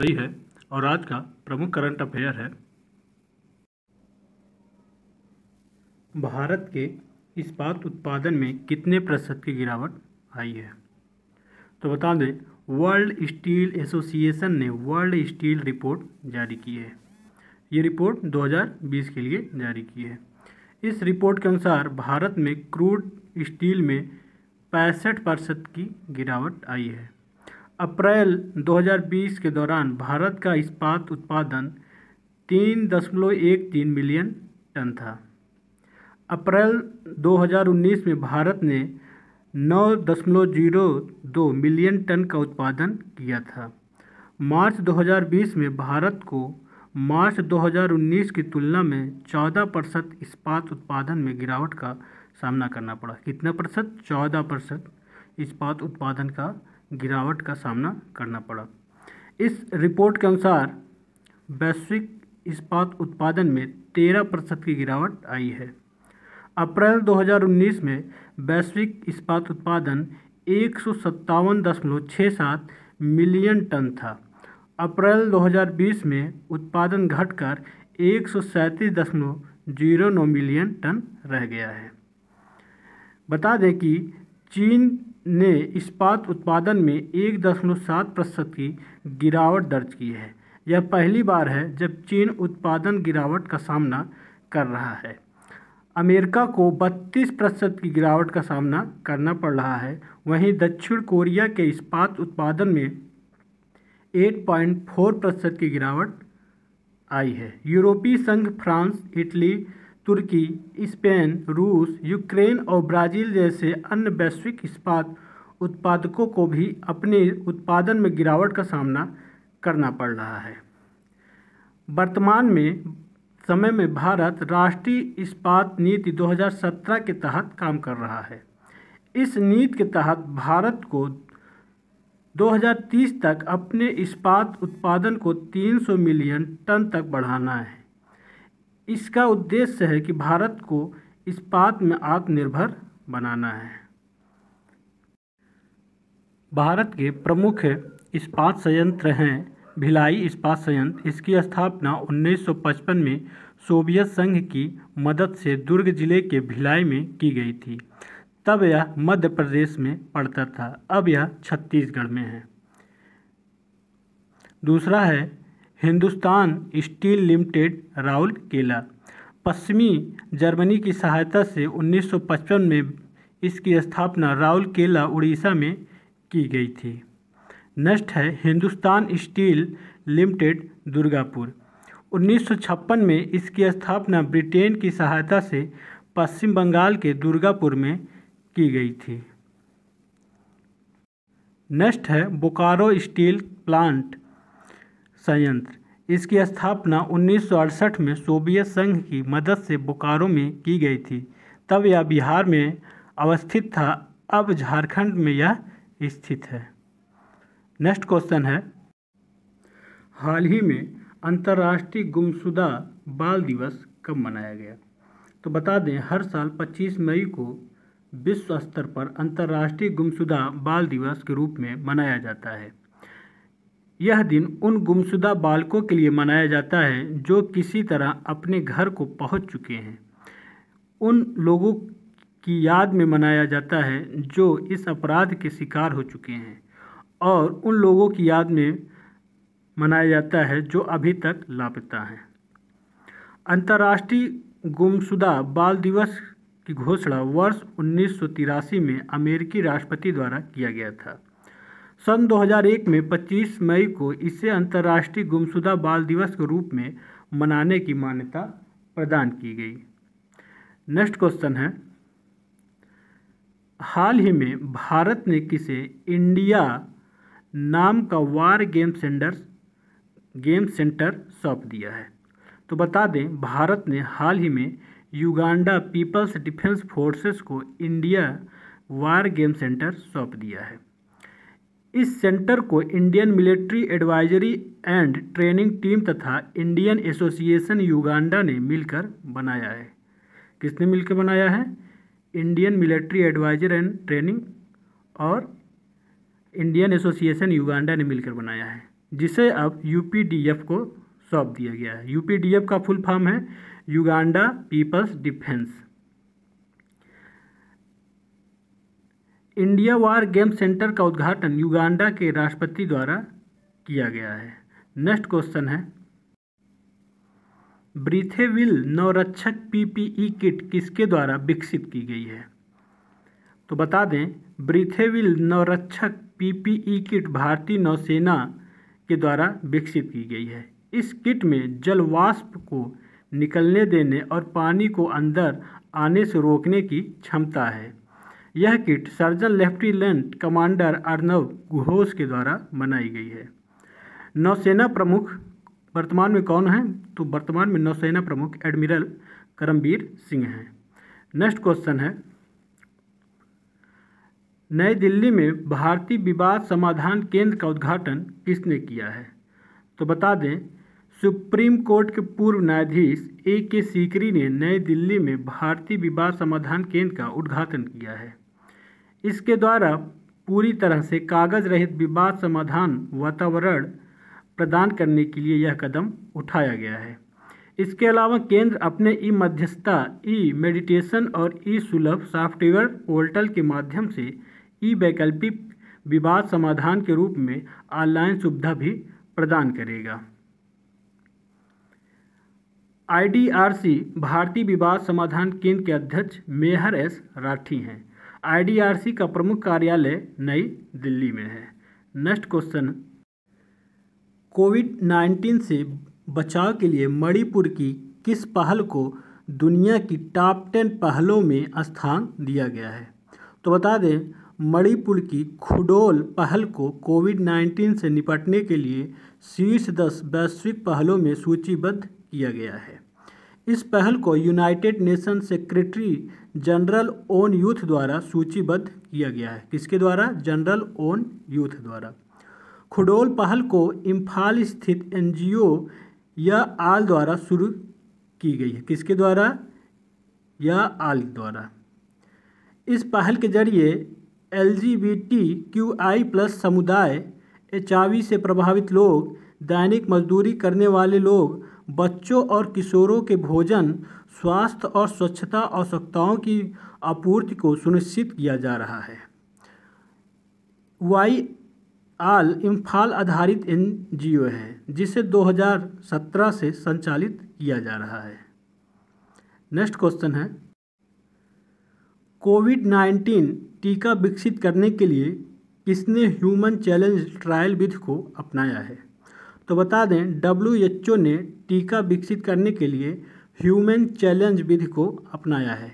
सही है और आज का प्रमुख करंट अफेयर है भारत के इस्पात उत्पादन में कितने प्रतिशत की गिरावट आई है तो बता दें वर्ल्ड स्टील एसोसिएशन ने वर्ल्ड स्टील रिपोर्ट जारी की है ये रिपोर्ट 2020 के लिए जारी की है इस रिपोर्ट के अनुसार भारत में क्रूड स्टील में पैंसठ प्रतिशत की गिरावट आई है अप्रैल 2020 के दौरान भारत का इस्पात उत्पादन तीन दशमलव एक तीन मिलियन टन था अप्रैल 2019 में भारत ने नौ दशमलव जीरो दो मिलियन टन का उत्पादन किया था मार्च 2020 में भारत को मार्च 2019 की तुलना में 14 प्रतिशत इस्पात उत्पादन में गिरावट का सामना करना पड़ा कितना प्रतिशत 14 प्रतिशत इस्पात उत्पादन का गिरावट का सामना करना पड़ा इस रिपोर्ट के अनुसार वैश्विक इस्पात उत्पादन में तेरह प्रतिशत की गिरावट आई है अप्रैल 2019 में वैश्विक इस्पात उत्पादन एक मिलियन टन था अप्रैल 2020 में उत्पादन घटकर एक मिलियन टन रह गया है बता दें कि चीन ने इस्पात उत्पादन में एक दशमलव सात प्रतिशत की गिरावट दर्ज की है यह पहली बार है जब चीन उत्पादन गिरावट का सामना कर रहा है अमेरिका को 32 प्रतिशत की गिरावट का सामना करना पड़ रहा है वहीं दक्षिण कोरिया के इस्पात उत्पादन में 8.4 प्रतिशत की गिरावट आई है यूरोपीय संघ फ्रांस इटली तुर्की स्पेन रूस यूक्रेन और ब्राज़ील जैसे अन्य वैश्विक इस्पात उत्पादकों को भी अपने उत्पादन में गिरावट का सामना करना पड़ रहा है वर्तमान में समय में भारत राष्ट्रीय इस्पात नीति 2017 के तहत काम कर रहा है इस नीति के तहत भारत को 2030 तक अपने इस्पात उत्पादन को 300 मिलियन टन तक बढ़ाना है इसका उद्देश्य है कि भारत को इस्पात में आत्मनिर्भर बनाना है भारत के प्रमुख इस्पात संयंत्र हैं भिलाई इस्पात संयंत्र इसकी स्थापना 1955 में सोवियत संघ की मदद से दुर्ग जिले के भिलाई में की गई थी तब यह मध्य प्रदेश में पड़ता था अब यह छत्तीसगढ़ में है दूसरा है हिंदुस्तान स्टील लिमिटेड केला पश्चिमी जर्मनी की सहायता से 1955 में इसकी स्थापना केला उड़ीसा में की गई थी नेक्स्ट है हिंदुस्तान स्टील लिमिटेड दुर्गापुर 1956 में इसकी स्थापना ब्रिटेन की सहायता से पश्चिम बंगाल के दुर्गापुर में की गई थी नेक्स्ट है बोकारो स्टील प्लांट संयंत्र इसकी स्थापना 1968 में सोवियत संघ की मदद से बोकारो में की गई थी तब यह बिहार में अवस्थित था अब झारखंड में यह स्थित है नेक्स्ट क्वेश्चन है हाल ही में अंतर्राष्ट्रीय गुमशुदा बाल दिवस कब मनाया गया तो बता दें हर साल 25 मई को विश्व स्तर पर अंतर्राष्ट्रीय गुमशुदा बाल दिवस के रूप में मनाया जाता है यह दिन उन गुमशुदा बालकों के लिए मनाया जाता है जो किसी तरह अपने घर को पहुँच चुके हैं उन लोगों की याद में मनाया जाता है जो इस अपराध के शिकार हो चुके हैं और उन लोगों की याद में मनाया जाता है जो अभी तक लापता हैं अंतर्राष्ट्रीय गुमशुदा बाल दिवस की घोषणा वर्ष उन्नीस में अमेरिकी राष्ट्रपति द्वारा किया गया था सन 2001 में 25 मई को इसे अंतर्राष्ट्रीय गुमशुदा बाल दिवस के रूप में मनाने की मान्यता प्रदान की गई नेक्स्ट क्वेश्चन है हाल ही में भारत ने किसे इंडिया नाम का war game centre game centre सौंप दिया है तो बता दें भारत ने हाल ही में युगांडा पीपल्स डिफेंस फोर्सेस को इंडिया वार गेम सेंटर सौंप दिया है इस सेंटर को Indian military advisory and training team तथा इंडियन एसोसिएशन युगांडा ने मिलकर बनाया है किसने मिलकर बनाया है Indian military adviser and training और इंडियन एसोसिएशन युगांडा ने मिलकर बनाया है जिसे अब यूपीडीएफ को सौंप दिया गया है यूपीडीएफ का फुल फॉर्म है Uganda people's defence India war game centre का उद्घाटन युगांडा के राष्ट्रपति द्वारा किया गया है नेक्स्ट क्वेश्चन है ब्रीथेविल नवरक्षक पीपीई किट किसके द्वारा विकसित की गई है तो बता दें ब्रीथेविल नवरक्षक पीपीई किट भारतीय नौसेना के द्वारा विकसित की गई है इस किट में जलवाष्प को निकलने देने और पानी को अंदर आने से रोकने की क्षमता है यह kit surgeon lieutenant commander Arnav Ghosh के द्वारा बनाई गई है नौसेना प्रमुख वर्तमान में कौन है तो वर्तमान में नौसेना प्रमुख एडमिरल करमबीर सिंह हैं नेक्स्ट क्वेश्चन है नई दिल्ली में भारतीय विवाद समाधान केंद्र का उद्घाटन किसने किया है तो बता दें सुप्रीम कोर्ट के पूर्व न्यायाधीश ए के सीकरी ने नई दिल्ली में भारतीय विवाद समाधान केंद्र का उद्घाटन किया है इसके द्वारा पूरी तरह से कागज़ रहित विवाद समाधान वातावरण प्रदान करने के लिए यह कदम उठाया गया है इसके अलावा केंद्र अपने ई मध्यस्थता ई मेडिटेशन और ई सुलभ सॉफ्टवेयर पोर्टल के माध्यम से ई वैकल्पिक विवाद समाधान के रूप में ऑनलाइन सुविधा भी प्रदान करेगा आईडीआरसी भारतीय विवाद समाधान केंद्र के अध्यक्ष मेहर एस राठी हैं आईडीआरसी का प्रमुख कार्यालय नई दिल्ली में है नेक्स्ट क्वेश्चन कोविड नाइन्टीन से बचाव के लिए मणिपुर की किस पहल को दुनिया की टॉप टेन पहलों में स्थान दिया गया है तो बता दें मणिपुर की खुडोल पहल को कोविड नाइन्टीन से निपटने के लिए शीर्ष दस वैश्विक पहलों में सूचीबद्ध किया गया है इस पहल को united nation secretary general on youth द्वारा सूचीबद्ध किया गया है किसके द्वारा जनरल ओन यूथ द्वारा खुडोल पहल को इम्फाल स्थित एन या आल द्वारा शुरू की गई है किसके द्वारा या आल द्वारा इस पहल के जरिए L G B T Q I plus समुदाय एच से प्रभावित लोग दैनिक मजदूरी करने वाले लोग बच्चों और किशोरों के भोजन स्वास्थ्य और स्वच्छता आवश्यकताओं की आपूर्ति को सुनिश्चित किया जा रहा है वाई आल इम्फाल आधारित एन है जिसे 2017 से संचालित किया जा रहा है नेक्स्ट क्वेश्चन है कोविड 19 टीका विकसित करने के लिए किसने ह्यूमन चैलेंज ट्रायल विधि को अपनाया है तो बता दें डब्ल्यू ने टीका विकसित करने के लिए ह्यूमन चैलेंज विधि को अपनाया है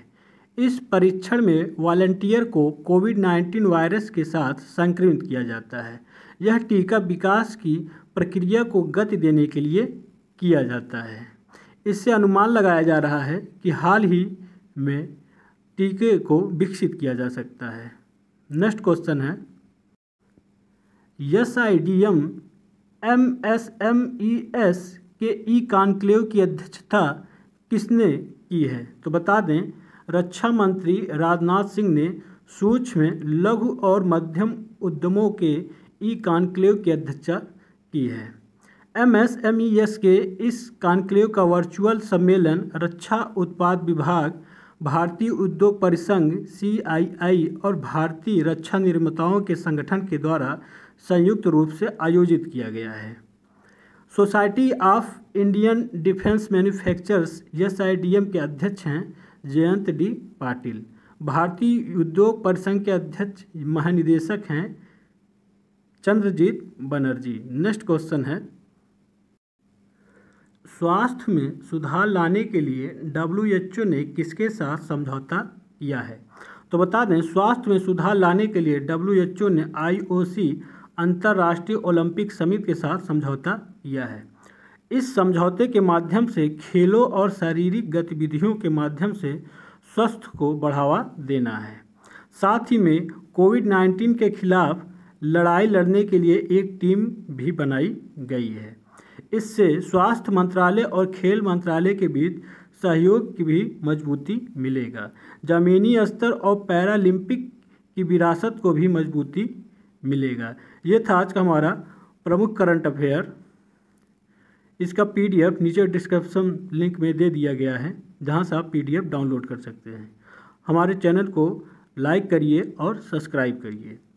इस परीक्षण में वॉल्टियर को कोविड 19 वायरस के साथ संक्रमित किया जाता है यह टीका विकास की प्रक्रिया को गति देने के लिए किया जाता है इससे अनुमान लगाया जा रहा है कि हाल ही में टीके को विकसित किया जा सकता है नेक्स्ट क्वेश्चन है S I D M M S M E S के ई कॉन्क्लेव की अध्यक्षता किसने की है तो बता दें रक्षा मंत्री राजनाथ सिंह ने सूक्ष्म लघु और मध्यम उद्यमों के ई कॉन्क्लेव की अध्यक्षता की है M S M E S के इस कॉन्क्लेव का वर्चुअल सम्मेलन रक्षा उत्पाद विभाग भारतीय उद्योग परिसंघ सी आई आई और भारतीय रक्षा निर्माताओं के संगठन के द्वारा संयुक्त रूप से आयोजित किया गया है society of Indian defence manufacturers S I D M के अध्यक्ष हैं जयंत डी पाटिल भारतीय उद्योग परिसंघ के अध्यक्ष महानिदेशक हैं चंद्रजीत बनर्जी नेक्स्ट क्वेश्चन है स्वास्थ्य में सुधार लाने के लिए डब्ल्यू ने किसके साथ समझौता किया है तो बता दें स्वास्थ्य में सुधार लाने के लिए डब्ल्यू ने आईओसी अंतर्राष्ट्रीय ओलंपिक समिति के साथ समझौता किया है इस समझौते के माध्यम से खेलों और शारीरिक गतिविधियों के माध्यम से स्वास्थ्य को बढ़ावा देना है साथ ही में कोविड नाइन्टीन के खिलाफ लड़ाई लड़ने के लिए एक टीम भी बनाई गई है इससे स्वास्थ्य मंत्रालय और खेल मंत्रालय के बीच सहयोग की भी मजबूती मिलेगा ज़मीनी स्तर और पैरालंपिक की विरासत को भी मजबूती मिलेगा ये था आज का हमारा प्रमुख करंट अफेयर इसका पीडीएफ नीचे डिस्क्रिप्शन लिंक में दे दिया गया है जहाँ से आप पीडीएफ डाउनलोड कर सकते हैं हमारे चैनल को लाइक करिए और सब्सक्राइब करिए